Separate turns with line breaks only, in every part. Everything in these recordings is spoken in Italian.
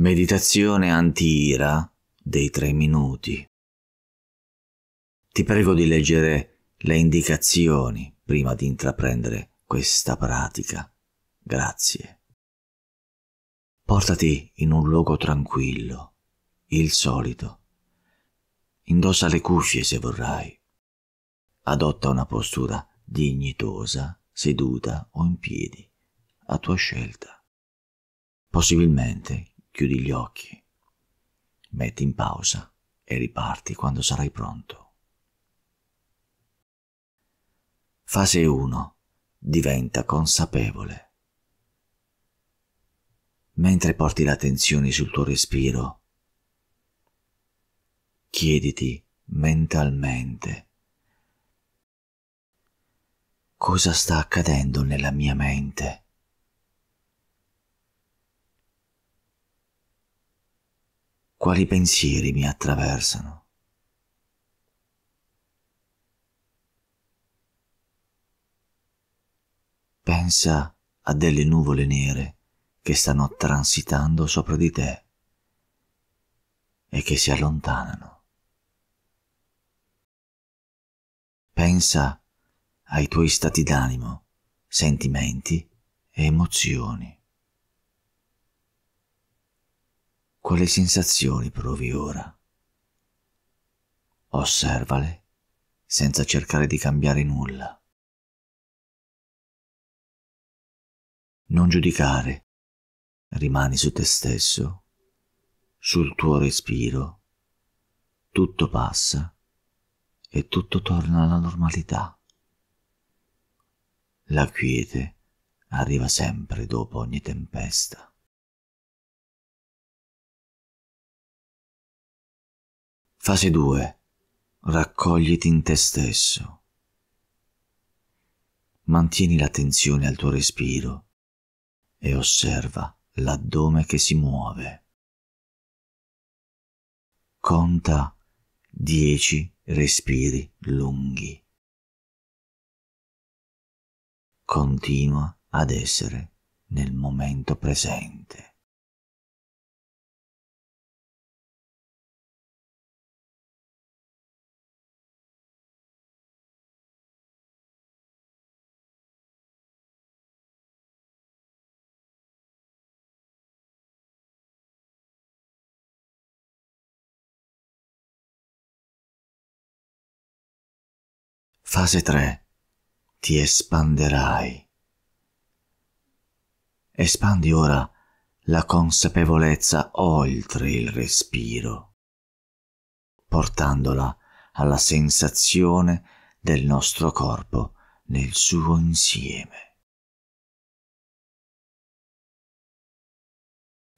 Meditazione anti-ira dei tre minuti. Ti prego di leggere le indicazioni
prima di intraprendere questa pratica. Grazie. Portati in un luogo tranquillo, il solito. Indossa le cuffie se vorrai. Adotta una postura dignitosa, seduta o in piedi, a tua scelta. Possibilmente chiudi gli occhi, metti in pausa e riparti quando sarai pronto. Fase 1. Diventa consapevole. Mentre porti l'attenzione sul tuo respiro, chiediti mentalmente cosa sta accadendo nella mia mente. quali pensieri mi attraversano. Pensa a delle nuvole nere che stanno transitando sopra di te e che si
allontanano.
Pensa ai tuoi stati d'animo, sentimenti e emozioni. Quali sensazioni provi ora?
Osservale senza cercare di cambiare nulla. Non giudicare, rimani su te stesso, sul tuo respiro.
Tutto passa e tutto torna alla normalità.
La quiete arriva sempre dopo ogni tempesta. Fase 2. Raccogliti in te stesso.
Mantieni l'attenzione al tuo respiro e osserva
l'addome che si muove. Conta 10 respiri lunghi. Continua ad essere nel momento presente. Fase 3. Ti espanderai. Espandi
ora la consapevolezza oltre il respiro, portandola alla sensazione del nostro corpo
nel suo insieme.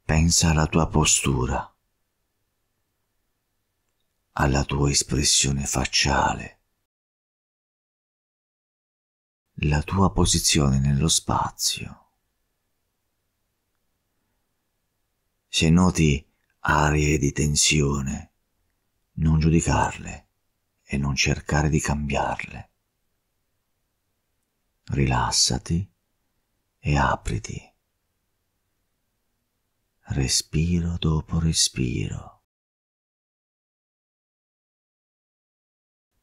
Pensa alla tua postura, alla tua espressione facciale, la tua posizione nello spazio.
Se noti aree di tensione, non giudicarle e non cercare di cambiarle. Rilassati e apriti.
Respiro dopo respiro.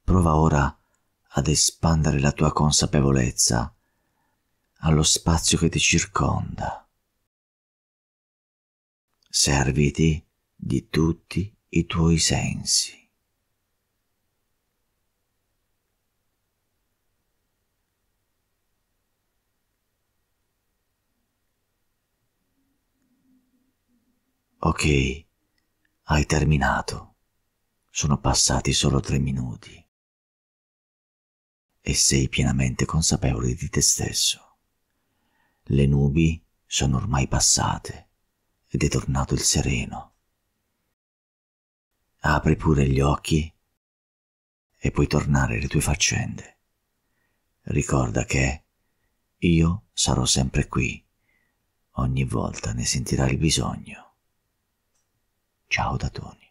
Prova ora a ad espandere la tua consapevolezza allo spazio che ti circonda.
Serviti di tutti i tuoi sensi. Ok, hai terminato. Sono passati solo tre minuti e sei pienamente consapevole di te stesso. Le nubi sono ormai passate ed è tornato il sereno. Apri pure gli occhi e puoi tornare alle tue faccende. Ricorda che io sarò sempre qui, ogni
volta ne sentirai il bisogno. Ciao da Tony.